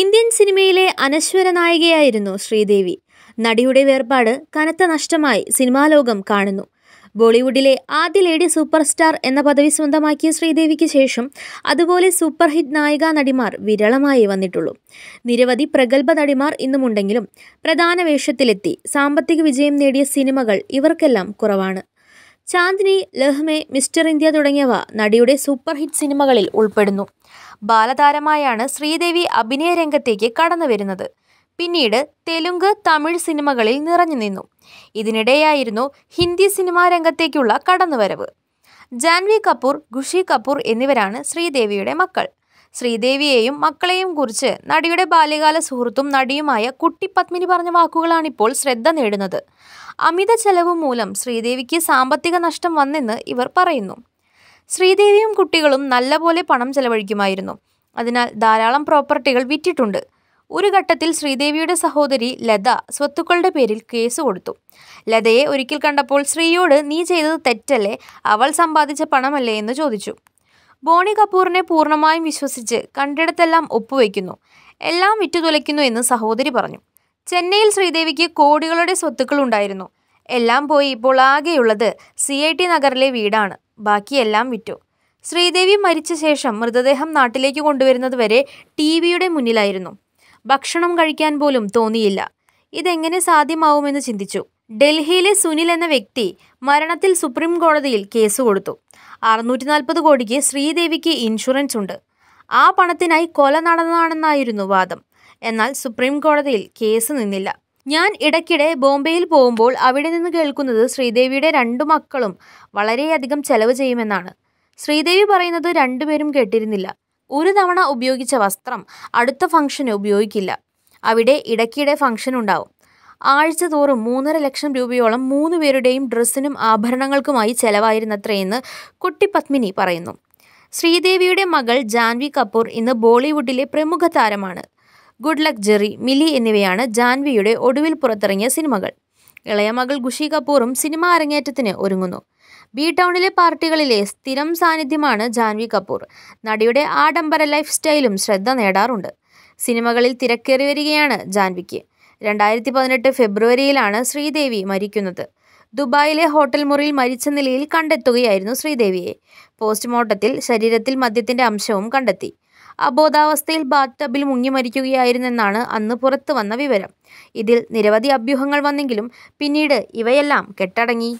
Indian സിനിമയിലെ അനശ്വര നായികയായിരുന്നു ശ്രീദേവി നടിയുടെ വേർപാട് കനത്ത നഷ്ടമായി സിനിമാലോകം കാണുന്നു ബോളിവുഡിലെ ആദ്യ ലേഡി സൂപ്പർ സ്റ്റാർ എന്ന പദവി സ്വന്തമാക്കിയ ശ്രീദേവിക്ക് ശേഷം അതുപോലെ സൂപ്പർ ഹിറ്റ് നായിക നടിമാർ വിരളമായി വന്നിട്ടുള്ളൂ നിരവധി പ്രഗത്ഭ നടിമാർ ഇന്നുമുണ്ടെങ്കിലും പ്രധാന വേഷത്തിലെത്തി സാമ്പത്തിക വിജയം നേടിയ സിനിമകൾ ഇവർക്കെല്ലാം കുറവാണ് ചാന്ദിനി ലഹ്മെ മിസ്റ്റർ ഇന്ത്യ തുടങ്ങിയവ നടിയുടെ സൂപ്പർ ഹിറ്റ് സിനിമകളിൽ ഉൾപ്പെടുന്നു ബാലതാരമായാണ് ശ്രീദേവി അഭിനയ രംഗത്തേക്ക് കടന്നു വരുന്നത് പിന്നീട് തെലുങ്ക് തമിഴ് സിനിമകളിൽ നിറഞ്ഞു നിന്നു ഇതിനിടെയായിരുന്നു ഹിന്ദി സിനിമാ രംഗത്തേക്കുള്ള കടന്നുവരവ് ജാൻവി കപൂർ ഖുഷി കപൂർ എന്നിവരാണ് ശ്രീദേവിയുടെ മക്കൾ ശ്രീദേവിയെയും മക്കളെയും കുറിച്ച് നടിയുടെ ബാല്യകാല സുഹൃത്തും നടിയുമായ കുട്ടി പത്മിനി പറഞ്ഞ വാക്കുകളാണിപ്പോൾ ശ്രദ്ധ നേടുന്നത് അമിത ചെലവ് മൂലം ശ്രീദേവിക്ക് സാമ്പത്തിക നഷ്ടം വന്നെന്ന് ഇവർ പറയുന്നു ശ്രീദേവിയും കുട്ടികളും നല്ലപോലെ പണം ചെലവഴിക്കുമായിരുന്നു അതിനാൽ ധാരാളം പ്രോപ്പർട്ടികൾ വിറ്റിട്ടുണ്ട് ഒരു ഘട്ടത്തിൽ ശ്രീദേവിയുടെ സഹോദരി ലത സ്വത്തുക്കളുടെ പേരിൽ കേസ് കൊടുത്തു ലതയെ ഒരിക്കൽ കണ്ടപ്പോൾ ശ്രീയോട് നീ ചെയ്തത് തെറ്റല്ലേ അവൾ സമ്പാദിച്ച പണമല്ലേ എന്ന് ചോദിച്ചു ബോണി കപൂറിനെ പൂർണ്ണമായും വിശ്വസിച്ച് കണ്ടിടത്തെല്ലാം ഒപ്പുവെക്കുന്നു എല്ലാം വിറ്റുതുലയ്ക്കുന്നു എന്ന് സഹോദരി പറഞ്ഞു ചെന്നൈയിൽ ശ്രീദേവിക്ക് കോടികളുടെ സ്വത്തുക്കൾ ഉണ്ടായിരുന്നു എല്ലാം പോയി ഇപ്പോൾ ആകെയുള്ളത് സി ഐ ടി നഗറിലെ വീടാണ് ബാക്കിയെല്ലാം വിറ്റു ശ്രീദേവി മരിച്ച ശേഷം മൃതദേഹം നാട്ടിലേക്ക് കൊണ്ടുവരുന്നത് വരെ ടി വിയുടെ മുന്നിലായിരുന്നു ഭക്ഷണം കഴിക്കാൻ പോലും തോന്നിയില്ല ഇതെങ്ങനെ സാധ്യമാവുമെന്ന് ചിന്തിച്ചു ഡൽഹിയിലെ സുനിൽ എന്ന വ്യക്തി മരണത്തിൽ സുപ്രീം കോടതിയിൽ കേസ് കൊടുത്തു അറുന്നൂറ്റി നാൽപ്പത് കോടിക്ക് ശ്രീദേവിക്ക് ഇൻഷുറൻസ് ഉണ്ട് ആ പണത്തിനായി കൊല നടന്നതാണെന്നായിരുന്നു വാദം എന്നാൽ സുപ്രീം കോടതിയിൽ കേസ് നിന്നില്ല ഞാൻ ഇടയ്ക്കിടെ ബോംബെയിൽ പോകുമ്പോൾ അവിടെ നിന്ന് കേൾക്കുന്നത് ശ്രീദേവിയുടെ രണ്ടു മക്കളും വളരെയധികം ചെലവ് ചെയ്യുമെന്നാണ് ശ്രീദേവി പറയുന്നത് രണ്ടുപേരും കേട്ടിരുന്നില്ല ഒരു തവണ ഉപയോഗിച്ച വസ്ത്രം അടുത്ത ഫംഗ്ഷന് ഉപയോഗിക്കില്ല അവിടെ ഇടയ്ക്കിടെ ഫംഗ്ഷൻ ഉണ്ടാവും ആഴ്ച തോറും മൂന്നര ലക്ഷം രൂപയോളം മൂന്ന് പേരുടെയും ഡ്രസ്സിനും ആഭരണങ്ങൾക്കുമായി ചെലവായിരുന്നത്രയെന്ന് പത്മിനി പറയുന്നു ശ്രീദേവിയുടെ മകൾ ജാൻവി കപൂർ ഇന്ന് ബോളിവുഡിലെ പ്രമുഖ താരമാണ് ഗുഡ് ലക്ക് ജെറി മിലി എന്നിവയാണ് ജാൻവിയുടെ ഒടുവിൽ പുറത്തിറങ്ങിയ സിനിമകൾ ഇളയ മകൾ ഖുഷി കപൂറും സിനിമ അരങ്ങേറ്റത്തിന് ഒരുങ്ങുന്നു ബി ടൗണിലെ പാർട്ടികളിലെ സ്ഥിരം സാന്നിധ്യമാണ് ജാൻവി കപൂർ നടിയുടെ ആഡംബര ലൈഫ് സ്റ്റൈലും ശ്രദ്ധ നേടാറുണ്ട് സിനിമകളിൽ തിരക്കേറി വരികയാണ് ജാൻവിക്ക് രണ്ടായിരത്തി പതിനെട്ട് ഫെബ്രുവരിയിലാണ് ശ്രീദേവി മരിക്കുന്നത് ദുബായിലെ ഹോട്ടൽ മുറിയിൽ മരിച്ച നിലയിൽ കണ്ടെത്തുകയായിരുന്നു ശ്രീദേവിയെ പോസ്റ്റ്മോർട്ടത്തിൽ ശരീരത്തിൽ മദ്യത്തിന്റെ അംശവും കണ്ടെത്തി അബോധാവസ്ഥയിൽ ബാത്ടബിൽ മുങ്ങി മരിക്കുകയായിരുന്നെന്നാണ് അന്ന് പുറത്തു വന്ന വിവരം ഇതിൽ നിരവധി അഭ്യൂഹങ്ങൾ വന്നെങ്കിലും പിന്നീട് ഇവയെല്ലാം കെട്ടടങ്ങി